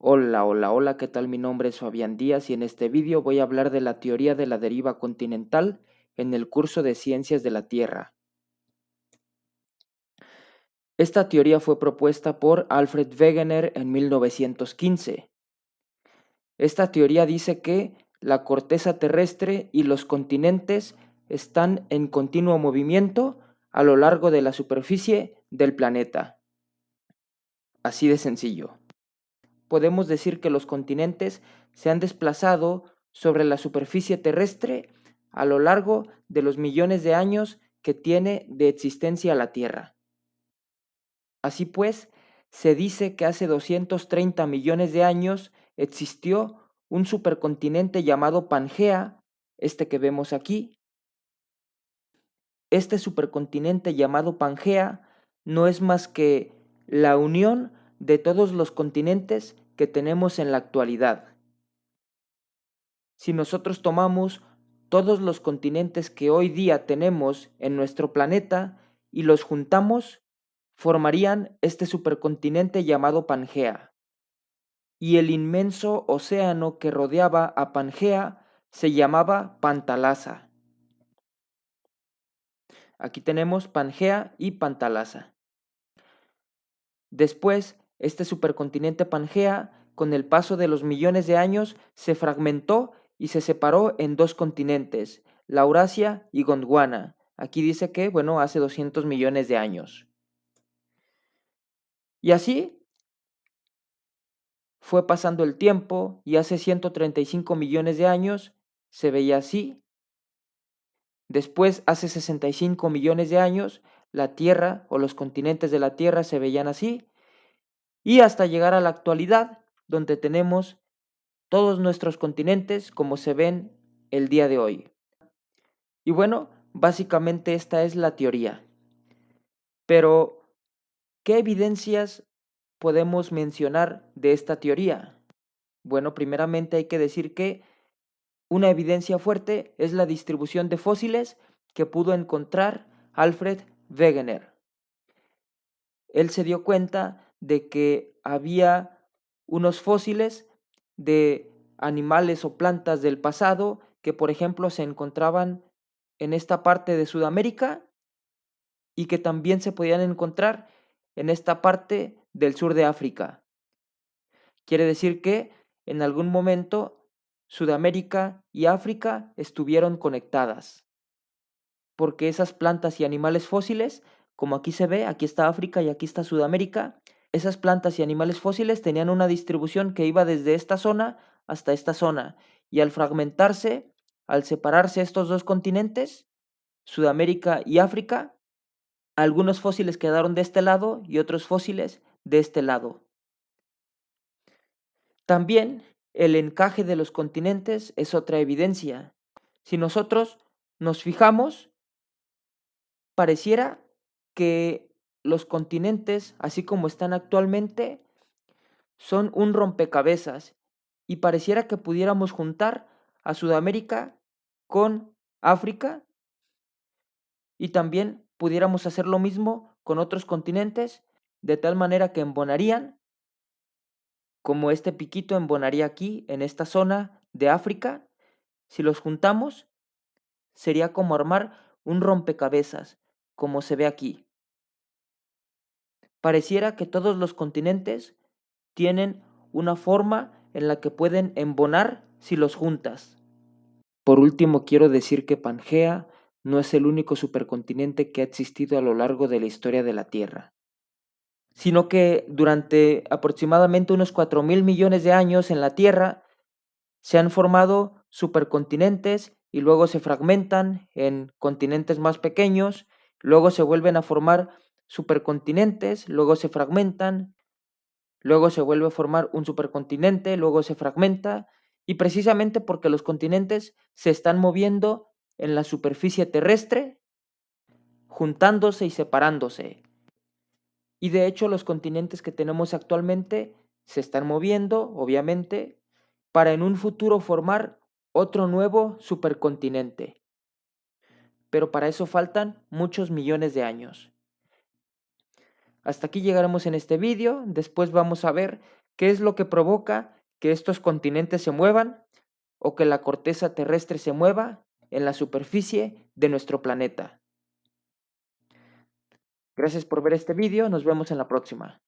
Hola, hola, hola, ¿qué tal? Mi nombre es Fabián Díaz y en este vídeo voy a hablar de la teoría de la deriva continental en el curso de Ciencias de la Tierra. Esta teoría fue propuesta por Alfred Wegener en 1915. Esta teoría dice que la corteza terrestre y los continentes están en continuo movimiento a lo largo de la superficie del planeta. Así de sencillo podemos decir que los continentes se han desplazado sobre la superficie terrestre a lo largo de los millones de años que tiene de existencia la Tierra. Así pues, se dice que hace 230 millones de años existió un supercontinente llamado Pangea, este que vemos aquí. Este supercontinente llamado Pangea no es más que la unión de todos los continentes que tenemos en la actualidad. Si nosotros tomamos todos los continentes que hoy día tenemos en nuestro planeta y los juntamos, formarían este supercontinente llamado Pangea. Y el inmenso océano que rodeaba a Pangea se llamaba Pantalasa. Aquí tenemos Pangea y Pantalasa. Después este supercontinente Pangea, con el paso de los millones de años, se fragmentó y se separó en dos continentes, Laurasia y Gondwana. Aquí dice que, bueno, hace 200 millones de años. Y así fue pasando el tiempo y hace 135 millones de años se veía así. Después, hace 65 millones de años, la Tierra o los continentes de la Tierra se veían así y hasta llegar a la actualidad, donde tenemos todos nuestros continentes como se ven el día de hoy. Y bueno, básicamente esta es la teoría. Pero, ¿qué evidencias podemos mencionar de esta teoría? Bueno, primeramente hay que decir que una evidencia fuerte es la distribución de fósiles que pudo encontrar Alfred Wegener. Él se dio cuenta de que había unos fósiles de animales o plantas del pasado que, por ejemplo, se encontraban en esta parte de Sudamérica y que también se podían encontrar en esta parte del sur de África. Quiere decir que en algún momento Sudamérica y África estuvieron conectadas, porque esas plantas y animales fósiles, como aquí se ve, aquí está África y aquí está Sudamérica, esas plantas y animales fósiles tenían una distribución que iba desde esta zona hasta esta zona, y al fragmentarse, al separarse estos dos continentes, Sudamérica y África, algunos fósiles quedaron de este lado y otros fósiles de este lado. También el encaje de los continentes es otra evidencia. Si nosotros nos fijamos, pareciera que los continentes, así como están actualmente, son un rompecabezas y pareciera que pudiéramos juntar a Sudamérica con África y también pudiéramos hacer lo mismo con otros continentes, de tal manera que embonarían, como este piquito embonaría aquí, en esta zona de África, si los juntamos, sería como armar un rompecabezas, como se ve aquí. Pareciera que todos los continentes tienen una forma en la que pueden embonar si los juntas. Por último, quiero decir que Pangea no es el único supercontinente que ha existido a lo largo de la historia de la Tierra, sino que durante aproximadamente unos 4 mil millones de años en la Tierra se han formado supercontinentes y luego se fragmentan en continentes más pequeños, luego se vuelven a formar supercontinentes, luego se fragmentan, luego se vuelve a formar un supercontinente, luego se fragmenta, y precisamente porque los continentes se están moviendo en la superficie terrestre, juntándose y separándose. Y de hecho los continentes que tenemos actualmente se están moviendo, obviamente, para en un futuro formar otro nuevo supercontinente. Pero para eso faltan muchos millones de años. Hasta aquí llegaremos en este vídeo, después vamos a ver qué es lo que provoca que estos continentes se muevan o que la corteza terrestre se mueva en la superficie de nuestro planeta. Gracias por ver este vídeo, nos vemos en la próxima.